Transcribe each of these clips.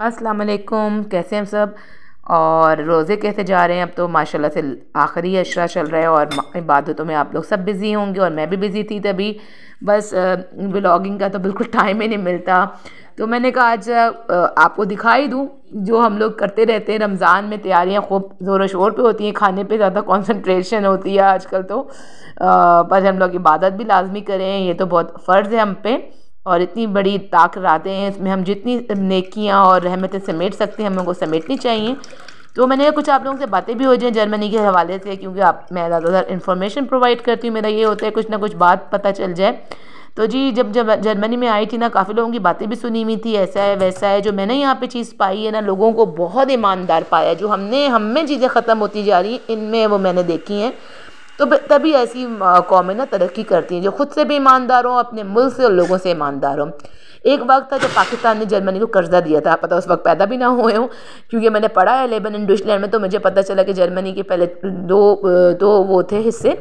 अस्सलाम वालेकुम कैसे हम सब और रोज़े कैसे जा रहे हैं अब तो माशाल्लाह से आखिरी अशरा चल रहा है और इबादतों में आप लोग सब बिज़ी होंगे और मैं भी बिज़ी थी तभी बस ब्लॉगिंग का तो बिल्कुल टाइम ही नहीं मिलता तो मैंने कहा आज आपको दिखाई दूँ जो हम लोग करते रहते हैं रमज़ान में तैयारियाँ खूब ज़ोर शोर पे होती हैं खाने पर ज़्यादा कॉन्सनट्रेशन होती है आजकल तो बस हम लोग इबादत भी लाजमी करें ये तो बहुत फ़र्ज़ है हम पे और इतनी बड़ी ताकत हैं इसमें हम जितनी नेकियाँ और रहमतें समेट सकते हैं हम लोग को समेटनी चाहिए तो मैंने कुछ आप लोगों से बातें भी हो जाएँ जर्मनी के हवाले से क्योंकि आप मैं ज़्यादातर इन्फॉर्मेशन प्रोवाइड करती हूँ मेरा ये होता है कुछ ना कुछ बात पता चल जाए तो जी जब जब जर्मनी में आई थी ना काफ़ी लोगों की बातें भी सुनी हुई थी ऐसा है वैसा है जो मैंने यहाँ पे चीज़ पाई है ना लोगों को बहुत ईमानदार पाया जो हमने हम में चीज़ें ख़त्म होती जा रही हैं इनमें वो मैंने देखी हैं तो तभी ऐसी कौमें ना तरक्की करती हैं जो ख़ुद से भी ईमानदार हों अपने मुल्क से और लोगों से ईमानदार हों एक वक्त था जब पाकिस्तान ने जर्मनी को कर्जा दिया था पता उस वक्त पैदा भी ना हुए हूँ क्योंकि मैंने पढ़ा है लेबन एंड डिशलैंड में तो मुझे पता चला कि जर्मनी के पहले दो दो वो थे हिस्से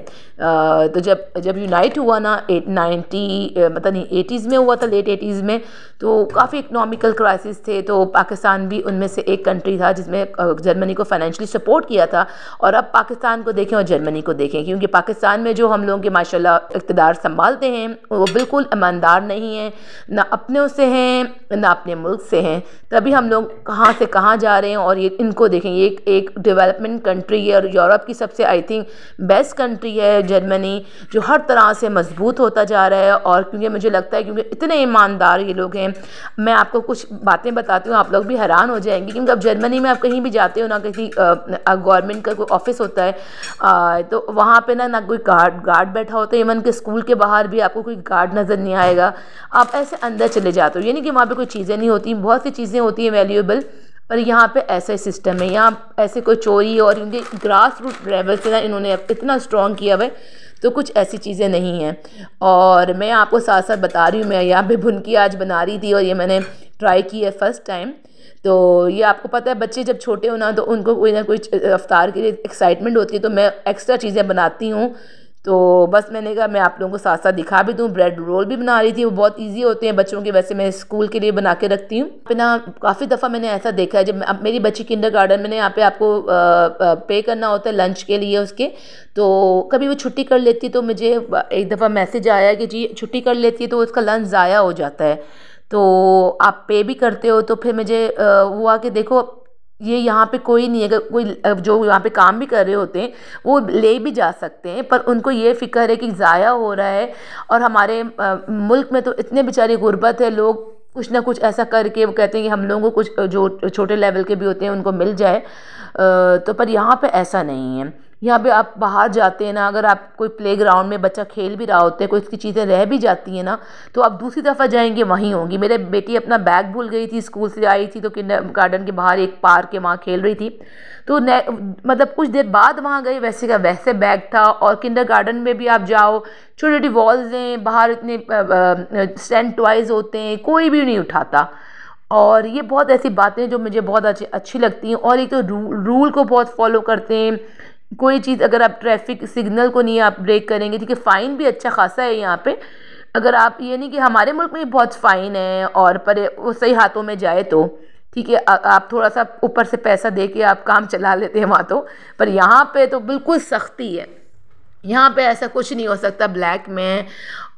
तो जब जब यूनाइट हुआ ना एट नाइन्टी मतलब नहीं एटीज़ में हुआ था लेट एटीज़ में तो काफ़ी इकनॉमिकल क्राइसिस थे तो पाकिस्तान भी उनमें से एक कंट्री था जिसमें जर्मनी को फाइनेंशली सपोर्ट किया था और अब पाकिस्तान को देखें और जर्मनी को देखें क्योंकि पाकिस्तान में जो हम लोगों के माशाल्लाह इकतदार संभालते हैं वो बिल्कुल ईमानदार नहीं है ना अपने अपने उसे हैं ना अपने मुल्क से हैं तभी हम लोग कहाँ से कहाँ जा रहे हैं और ये इनको देखें ये एक, एक डेवलपमेंट कंट्री है और यूरोप की सबसे आई थिंक बेस्ट कंट्री है जर्मनी जो हर तरह से मजबूत होता जा रहा है और क्योंकि मुझे लगता है क्योंकि इतने ईमानदार ये लोग हैं मैं आपको कुछ बातें बताती हूँ आप लोग भी हैरान हो जाएंगे क्योंकि अब जर्मनी में आप कहीं भी जाते हो ना कहीं गवर्नमेंट का कोई ऑफिस होता है आ, तो वहाँ पर ना ना कोई गार्ड गार्ड बैठा होता है इवन के स्कूल के बाहर भी आपको कोई गार्ड नज़र नहीं आएगा आप ऐसे अंदर चले जाते हो यानी कि वहाँ पर कोई चीज़ें नहीं होती बहुत सी चीज़ें होती हैं वैल्यूएबल पर यहाँ पे ऐसा सिस्टम है यहाँ ऐसे कोई चोरी और इनके ग्रास रूट लेवल से ना इन्होंने इतना स्ट्रॉन्ग किया हुआ तो कुछ ऐसी चीज़ें नहीं हैं और मैं आपको साथ साथ बता रही हूँ मैं यहाँ पे भुनकी आज बना रही थी और ये मैंने ट्राई की है फ़र्स्ट टाइम तो ये आपको पता है बच्चे जब छोटे हो ना तो उनको कोई ना कोई रफ्तार के लिए एक्साइटमेंट होती है तो मैं एक्स्ट्रा चीज़ें बनाती हूँ तो बस मैंने कहा मैं आप लोगों को साथ साथ दिखा भी दूँ ब्रेड रोल भी बना रही थी वो बहुत इजी होते हैं बच्चों के वैसे मैं स्कूल के लिए बना के रखती हूँ बिना काफ़ी दफ़ा मैंने ऐसा देखा है जब मेरी बच्ची किंडर गार्डन में यहाँ पे आपको पे करना होता है लंच के लिए उसके तो कभी वो छुट्टी कर लेती तो मुझे एक दफ़ा मैसेज आया कि जी छुट्टी कर लेती है तो उसका लंच ज़ाया हो जाता है तो आप पे भी करते हो तो फिर मुझे हुआ कि देखो ये यहाँ पे कोई नहीं अगर कोई जो यहाँ पे काम भी कर रहे होते हैं वो ले भी जा सकते हैं पर उनको ये फ़िक्र है कि ज़ाया हो रहा है और हमारे मुल्क में तो इतने बेचारे गुर्बत है लोग कुछ ना कुछ ऐसा करके वो कहते हैं कि हम लोगों को कुछ जो छोटे लेवल के भी होते हैं उनको मिल जाए तो पर यहाँ पे ऐसा नहीं है यहाँ पे आप बाहर जाते हैं ना अगर आप कोई ग्राउंड में बच्चा खेल भी रहा होता है कोई इसकी चीज़ें रह भी जाती हैं ना तो आप दूसरी दफ़ा जाएंगे वहीं होंगी मेरे बेटी अपना बैग भूल गई थी स्कूल से आई थी तो किंडर गार्डन के बाहर एक पार्क है वहाँ खेल रही थी तो मतलब कुछ देर बाद वहाँ गए वैसे का वैसे बैग था और किंडर गार्डन में भी आप जाओ छोटी छोटी वॉल्स हैं बाहर इतने स्टैंड टॉयज़ होते हैं कोई भी नहीं उठाता और ये बहुत ऐसी बातें जो मुझे बहुत अच्छी अच्छी लगती हैं और एक तो रू, रूल को बहुत फॉलो करते हैं कोई चीज़ अगर आप ट्रैफिक सिग्नल को नहीं आप ब्रेक करेंगे ठीक है फ़ाइन भी अच्छा खासा है यहाँ पे अगर आप ये नहीं कि हमारे मुल्क में बहुत फ़ाइन है और पर वो सही हाथों में जाए तो ठीक है आप थोड़ा सा ऊपर से पैसा दे के आप काम चला लेते हैं वहाँ तो पर यहाँ पे तो बिल्कुल सख्ती है यहाँ पे ऐसा कुछ नहीं हो सकता ब्लैक में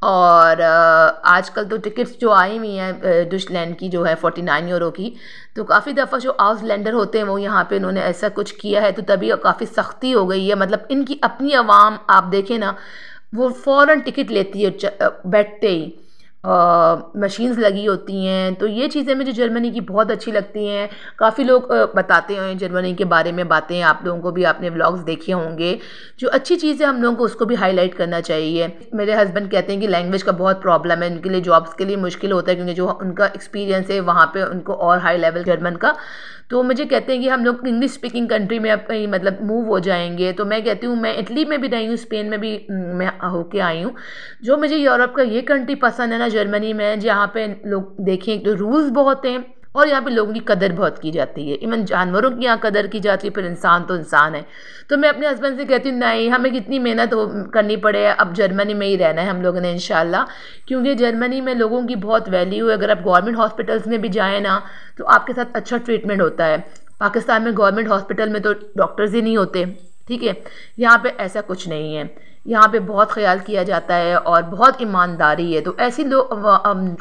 और आजकल तो टिकट्स जो आई हुई हैं लैंड की जो है फोर्टी नाइन यूरो की तो काफ़ी दफ़ा जो लैंडर होते हैं वो यहाँ पे उन्होंने ऐसा कुछ किया है तो तभी काफ़ी सख्ती हो गई है मतलब इनकी अपनी आवाम आप देखें ना वो फ़ौर टिकट लेती है बैठते ही मशीन्स लगी होती हैं तो ये चीज़ें मुझे जर्मनी की बहुत अच्छी लगती हैं काफ़ी लोग बताते हैं जर्मनी के बारे में बातें आप लोगों को भी आपने व्लॉग्स देखे होंगे जो अच्छी चीज़ें हम लोगों को उसको भी हाईलाइट करना चाहिए मेरे हस्बैंड कहते हैं कि लैंग्वेज का बहुत प्रॉब्लम है उनके लिए जॉब्स के लिए मुश्किल होता है क्योंकि जो उनका एक्सपीरियंस है वहाँ पर उनको और हाई लेवल जर्मन का तो मुझे कहते हैं कि हम लोग इंग्लिश स्पीकिंग कंट्री में अब कहीं मतलब मूव हो जाएंगे तो मैं कहती हूँ मैं इटली में भी रही हूँ स्पेन में भी मैं होके आई हूँ जो मुझे यूरोप का ये कंट्री पसंद है ना जर्मनी में जहाँ पे लोग देखें तो रूल्स बहुत हैं और यहाँ पे लोगों की कदर बहुत की जाती है इवन जानवरों की यहाँ कदर की जाती है फिर इंसान तो इंसान है तो मैं अपने हस्बैंड से कहती हूँ नहीं हमें कितनी मेहनत हो करनी पड़े अब जर्मनी में ही रहना है हम लोगों ने इन क्योंकि जर्मनी में लोगों की बहुत वैल्यू है अगर आप गवर्नमेंट हॉस्पिटल्स में भी जाएँ ना तो आपके साथ अच्छा ट्रीटमेंट होता है पाकिस्तान में गवर्नमेंट हॉस्पिटल में तो डॉक्टर्स ही नहीं होते ठीक है यहाँ पर ऐसा कुछ नहीं है यहाँ पे बहुत ख्याल किया जाता है और बहुत ईमानदारी है तो ऐसी लोग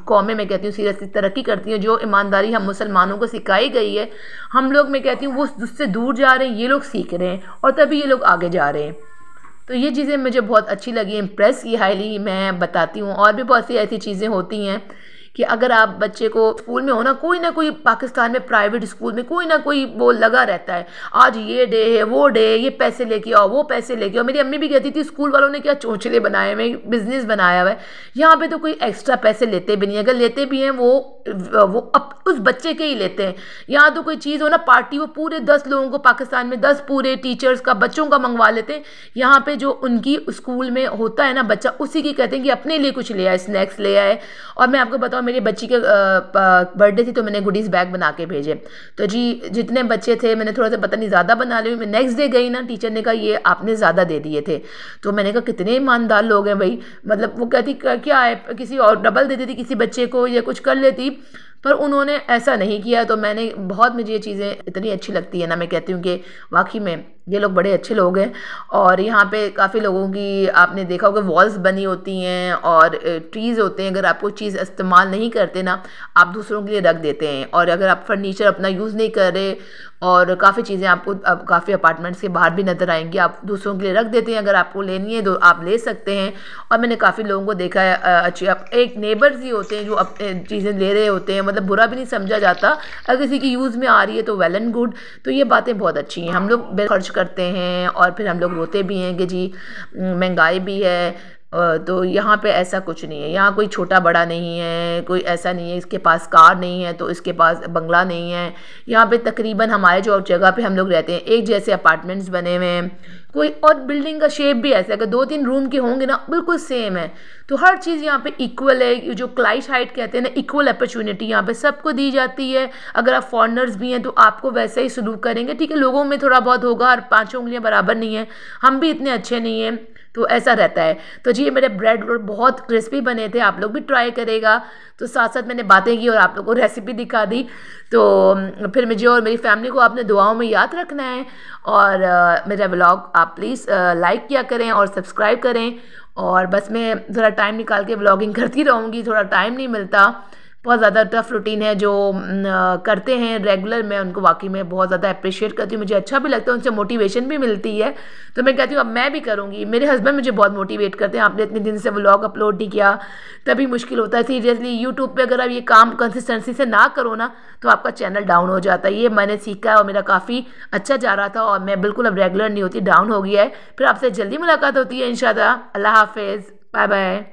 कौमें मैं कहती हूँ सीरियसली तरक्की करती हैं जो ईमानदारी हम मुसलमानों को सिखाई गई है हम लोग मैं कहती हूँ वो उससे दूर जा रहे हैं ये लोग सीख रहे हैं और तभी ये लोग आगे जा रहे हैं तो ये चीज़ें मुझे बहुत अच्छी लगी इम्प्रेस की हाईली मैं बताती हूँ और भी बहुत सी ऐसी चीज़ें होती हैं कि अगर आप बच्चे को स्कूल में हो ना कोई ना कोई पाकिस्तान में प्राइवेट स्कूल में कोई ना कोई वो लगा रहता है आज ये डे है वो डे है ये पैसे लेके आओ वो पैसे लेके आओ मेरी अम्मी भी कहती थी स्कूल वालों ने क्या चोचले बनाए हुए बिजनेस बनाया हुआ है यहाँ पर तो कोई एक्स्ट्रा पैसे लेते भी नहीं अगर लेते भी हैं वो वो अप, उस बच्चे के ही लेते हैं यहाँ तो कोई चीज़ हो ना पार्टी वो पूरे दस लोगों को पाकिस्तान में दस पूरे टीचर्स का बच्चों का मंगवा लेते हैं यहाँ पे जो उनकी स्कूल में होता है ना बच्चा उसी की कहते हैं कि अपने लिए कुछ ले आए स्नैक्स ले आए और मैं आपको बताऊँ और मेरी बच्ची के बर्थडे थी तो मैंने गुडीज़ बैग बना के भेजे तो जी जितने बच्चे थे मैंने थोड़ा सा पता नहीं ज़्यादा बना ली मैं नेक्स्ट डे गई ना टीचर ने कहा ये आपने ज़्यादा दे दिए थे तो मैंने कहा कितने ईमानदार लोग हैं भाई मतलब वो कहती क्या है किसी और डबल दे देती किसी बच्चे को या कुछ कर लेती पर उन्होंने ऐसा नहीं किया तो मैंने बहुत मुझे ये चीज़ें इतनी अच्छी लगती है ना मैं कहती हूँ कि वाकई में ये लोग बड़े अच्छे लोग हैं और यहाँ पे काफ़ी लोगों की आपने देखा होगा वॉल्स बनी होती हैं और ट्रीज़ होते हैं अगर आप कोई चीज़ इस्तेमाल नहीं करते ना आप दूसरों के लिए रख देते हैं और अगर आप फर्नीचर अपना यूज़ नहीं कर रहे और काफ़ी चीज़ें आपको अब काफ़ी अपार्टमेंट्स के बाहर भी नज़र आएंगी आप दूसरों के लिए रख देते हैं अगर आपको लेनी है तो आप ले सकते हैं और मैंने काफ़ी लोगों को देखा है अच्छी आप एक नेबर्स ही होते हैं जो अपने चीज़ें ले रहे होते हैं मतलब बुरा भी नहीं समझा जाता अगर किसी की यूज़ में आ रही है तो वेल एंड गुड तो ये बातें बहुत अच्छी हैं हम लोग खर्च करते हैं और फिर हम लोग रोते भी हैं कि जी हम्म, महंगाई भी है तो यहाँ पे ऐसा कुछ नहीं है यहाँ कोई छोटा बड़ा नहीं है कोई ऐसा नहीं है इसके पास कार नहीं है तो इसके पास बंगला नहीं है यहाँ पे तकरीबन हमारे जो जगह पे हम लोग रहते हैं एक जैसे अपार्टमेंट्स बने हुए हैं कोई और बिल्डिंग का शेप भी ऐसा है अगर दो तीन रूम के होंगे ना बिल्कुल सेम है तो हर चीज़ यहाँ पे इक्वल है जो क्लाइश हाइट कहते हैं ना इक्वल अपॉर्चुनिटी यहाँ पे सबको दी जाती है अगर आप फॉरनर्स भी हैं तो आपको वैसा ही सलूक करेंगे ठीक है लोगों में थोड़ा बहुत होगा और पाँचों उंगलियाँ बराबर नहीं है हम भी इतने अच्छे नहीं हैं तो ऐसा रहता है तो जी मेरे ब्रेड रोल बहुत क्रिस्पी बने थे आप लोग भी ट्राई करेगा तो साथ साथ मैंने बातें की और आप लोग को रेसिपी दिखा दी तो फिर मुझे और मेरी फैमिली को आपने दुआओं में याद रखना है और आ, मेरा ब्लॉग आप प्लीज़ लाइक किया करें और सब्सक्राइब करें और बस मैं थोड़ा टाइम निकाल के ब्लॉगिंग करती रहूँगी थोड़ा टाइम नहीं मिलता बहुत ज़्यादा टफ रूटीन है जो करते हैं रेगुलर मैं उनको वाकई में बहुत ज़्यादा अप्रिशिएट करती हूँ मुझे अच्छा भी लगता है उनसे मोटिवेशन भी मिलती है तो मैं कहती हूँ अब मैं भी करूँगी मेरे हस्बैंड मुझे बहुत मोटिवेट करते हैं आपने इतने दिन से व्लॉग अपलोड नहीं किया तभी मुश्किल होता है सीरियसली यूट्यूब पर अगर आप ये काम कंसिस्टेंसी से ना करो ना तो आपका चैनल डाउन हो जाता है ये मैंने सीखा और मेरा काफ़ी अच्छा जा रहा था और मैं बिल्कुल अब रेगुलर नहीं होती डाउन हो गया है फिर आपसे जल्दी मुलाकात होती है इन अल्लाह हाफिज़ बाय बाय